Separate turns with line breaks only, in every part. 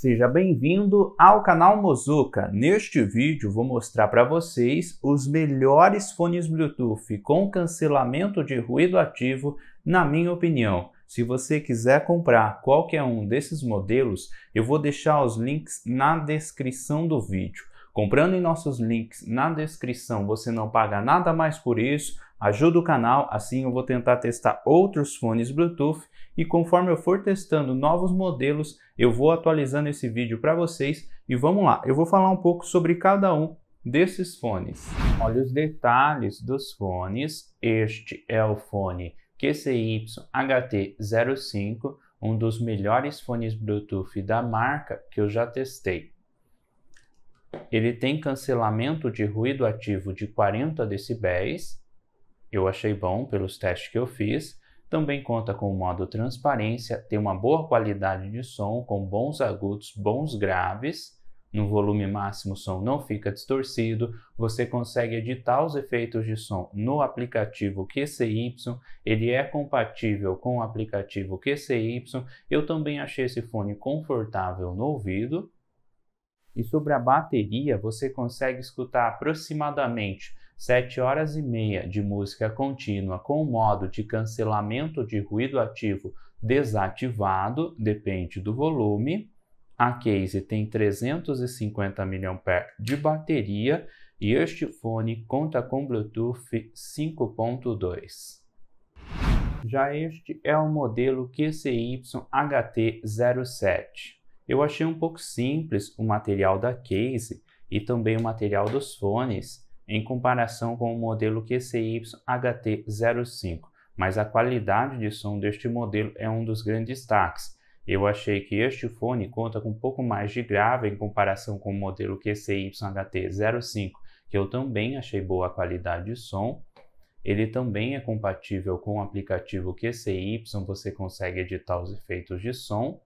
Seja bem-vindo ao canal Mozuka. Neste vídeo vou mostrar para vocês os melhores fones Bluetooth com cancelamento de ruído ativo, na minha opinião. Se você quiser comprar qualquer um desses modelos, eu vou deixar os links na descrição do vídeo. Comprando em nossos links na descrição, você não paga nada mais por isso. Ajuda o canal, assim eu vou tentar testar outros fones Bluetooth e conforme eu for testando novos modelos, eu vou atualizando esse vídeo para vocês e vamos lá, eu vou falar um pouco sobre cada um desses fones. Olha os detalhes dos fones. Este é o fone QCY HT05, um dos melhores fones Bluetooth da marca que eu já testei. Ele tem cancelamento de ruído ativo de 40 decibéis. Eu achei bom pelos testes que eu fiz. Também conta com o modo transparência, tem uma boa qualidade de som, com bons agudos, bons graves. No volume máximo, o som não fica distorcido. Você consegue editar os efeitos de som no aplicativo QCY. Ele é compatível com o aplicativo QCY. Eu também achei esse fone confortável no ouvido. E sobre a bateria, você consegue escutar aproximadamente sete horas e meia de música contínua com o modo de cancelamento de ruído ativo desativado, depende do volume. A case tem 350 mAh de bateria e este fone conta com Bluetooth 5.2. Já este é o modelo QCY HT07. Eu achei um pouco simples o material da case e também o material dos fones, em comparação com o modelo QCY-HT05, mas a qualidade de som deste modelo é um dos grandes destaques. Eu achei que este fone conta com um pouco mais de grave em comparação com o modelo QCY-HT05, que eu também achei boa a qualidade de som. Ele também é compatível com o aplicativo QCY, você consegue editar os efeitos de som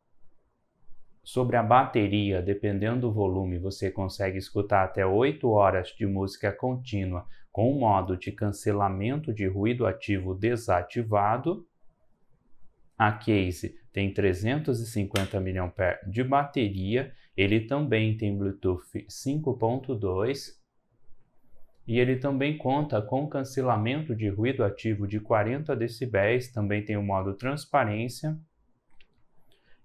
sobre a bateria, dependendo do volume, você consegue escutar até 8 horas de música contínua com o modo de cancelamento de ruído ativo desativado. A case tem 350 mAh de bateria, ele também tem Bluetooth 5.2 e ele também conta com cancelamento de ruído ativo de 40 decibéis, também tem o modo transparência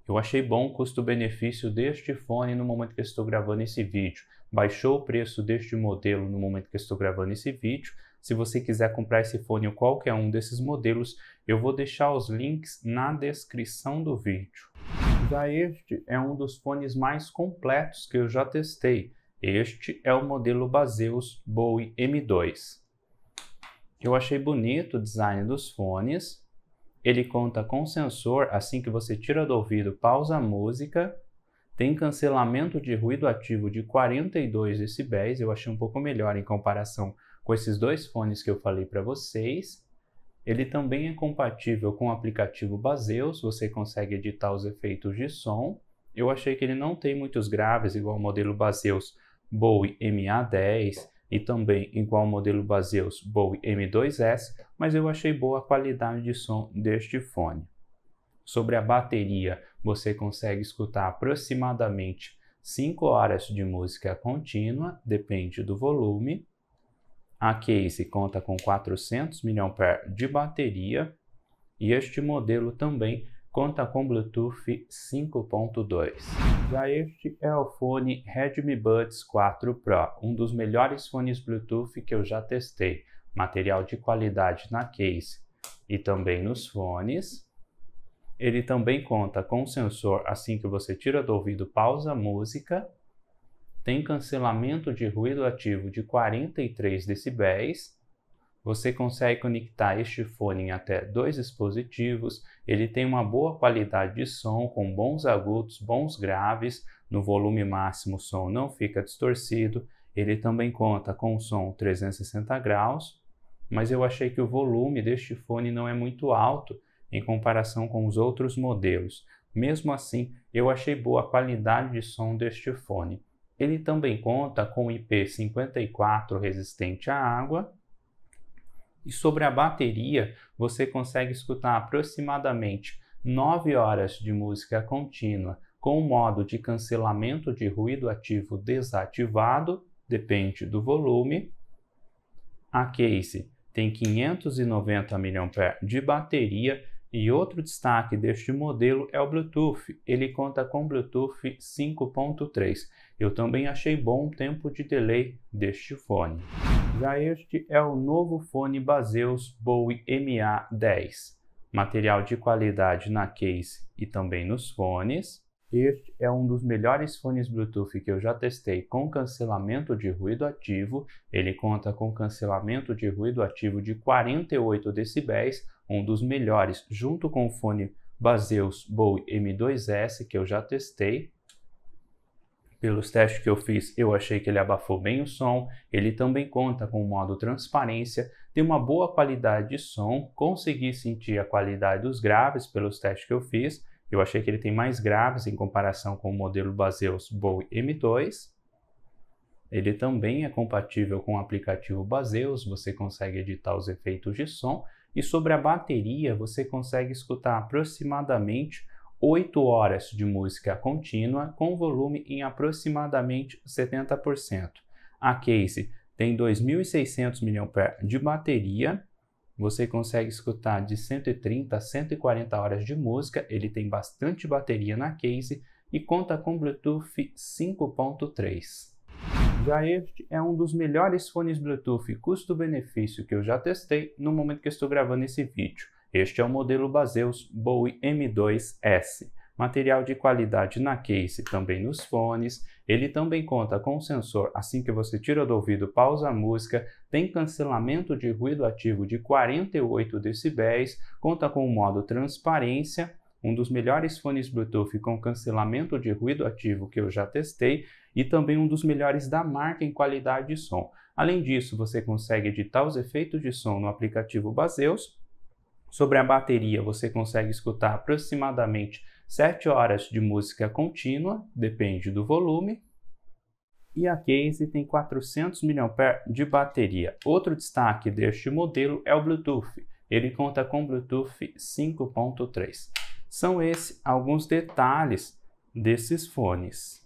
eu achei bom o custo-benefício deste fone no momento que estou gravando esse vídeo. Baixou o preço deste modelo no momento que estou gravando esse vídeo. Se você quiser comprar esse fone ou qualquer um desses modelos, eu vou deixar os links na descrição do vídeo. Já este é um dos fones mais completos que eu já testei. Este é o modelo Baseus Bowie M2. Eu achei bonito o design dos fones, ele conta com sensor assim que você tira do ouvido, pausa a música. Tem cancelamento de ruído ativo de 42 decibéis, eu achei um pouco melhor em comparação com esses dois fones que eu falei para vocês. Ele também é compatível com o aplicativo Baseus, você consegue editar os efeitos de som. Eu achei que ele não tem muitos graves, igual o modelo Baseus Bowie MA10, e também igual ao modelo Baseus Bowie M2S, mas eu achei boa a qualidade de som deste fone. Sobre a bateria, você consegue escutar aproximadamente 5 horas de música contínua, depende do volume. A case conta com 400 mAh de bateria e este modelo também conta com Bluetooth 5.2. Já este é o fone Redmi Buds 4 Pro, um dos melhores fones Bluetooth que eu já testei. Material de qualidade na case e também nos fones. Ele também conta com sensor assim que você tira do ouvido pausa música. Tem cancelamento de ruído ativo de 43 decibéis você consegue conectar este fone em até dois dispositivos. Ele tem uma boa qualidade de som, com bons agudos, bons graves. No volume máximo, o som não fica distorcido. Ele também conta com som 360 graus, mas eu achei que o volume deste fone não é muito alto em comparação com os outros modelos. Mesmo assim, eu achei boa a qualidade de som deste fone. Ele também conta com IP54 resistente à água e sobre a bateria, você consegue escutar aproximadamente 9 horas de música contínua com o modo de cancelamento de ruído ativo desativado, depende do volume. A case tem 590 mAh de bateria e outro destaque deste modelo é o Bluetooth. Ele conta com Bluetooth 5.3. Eu também achei bom o tempo de delay deste fone. Já este é o novo fone Baseus Bowie MA10, material de qualidade na case e também nos fones. Este é um dos melhores fones Bluetooth que eu já testei com cancelamento de ruído ativo. Ele conta com cancelamento de ruído ativo de 48 decibéis, um dos melhores, junto com o fone Baseus Bowie M2S que eu já testei. Pelos testes que eu fiz, eu achei que ele abafou bem o som. Ele também conta com o modo transparência, tem uma boa qualidade de som, consegui sentir a qualidade dos graves pelos testes que eu fiz. Eu achei que ele tem mais graves em comparação com o modelo Baseus Bowie M2. Ele também é compatível com o aplicativo Baseus, você consegue editar os efeitos de som. E sobre a bateria, você consegue escutar aproximadamente 8 horas de música contínua com volume em aproximadamente 70%. A case tem 2.600 mAh de bateria, você consegue escutar de 130 a 140 horas de música, ele tem bastante bateria na case e conta com Bluetooth 5.3. Já este é um dos melhores fones Bluetooth custo-benefício que eu já testei no momento que estou gravando esse vídeo. Este é o modelo Baseus Bowie M2S, material de qualidade na case, também nos fones. Ele também conta com sensor assim que você tira do ouvido, pausa a música, tem cancelamento de ruído ativo de 48 decibéis, conta com o modo transparência, um dos melhores fones Bluetooth com cancelamento de ruído ativo que eu já testei e também um dos melhores da marca em qualidade de som. Além disso, você consegue editar os efeitos de som no aplicativo Baseus Sobre a bateria, você consegue escutar aproximadamente 7 horas de música contínua, depende do volume. E a case tem 400 mAh de bateria. Outro destaque deste modelo é o Bluetooth. Ele conta com Bluetooth 5.3. São esses alguns detalhes desses fones.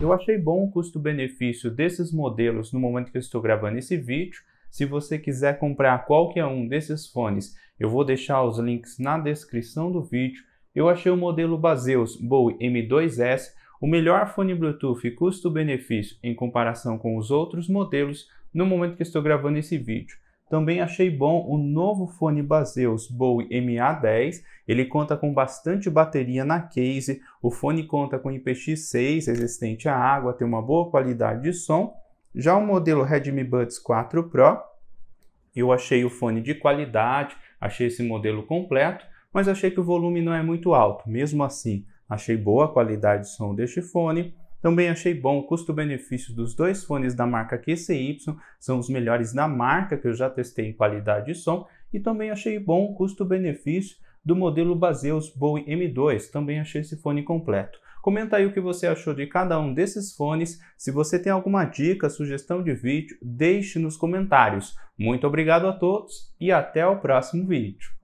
Eu achei bom o custo-benefício desses modelos no momento que eu estou gravando esse vídeo. Se você quiser comprar qualquer um desses fones, eu vou deixar os links na descrição do vídeo. Eu achei o modelo Baseus Bowie M2S o melhor fone Bluetooth custo-benefício em comparação com os outros modelos no momento que estou gravando esse vídeo. Também achei bom o novo fone Baseus Bowie MA10. Ele conta com bastante bateria na case. O fone conta com IPX6 resistente à água, tem uma boa qualidade de som já o modelo Redmi Buds 4 Pro, eu achei o fone de qualidade, achei esse modelo completo, mas achei que o volume não é muito alto. Mesmo assim, achei boa a qualidade de som deste fone. Também achei bom o custo-benefício dos dois fones da marca QCY, são os melhores da marca que eu já testei em qualidade de som, e também achei bom o custo-benefício do modelo Baseus Bowie M2, também achei esse fone completo. Comenta aí o que você achou de cada um desses fones. Se você tem alguma dica, sugestão de vídeo, deixe nos comentários. Muito obrigado a todos e até o próximo vídeo.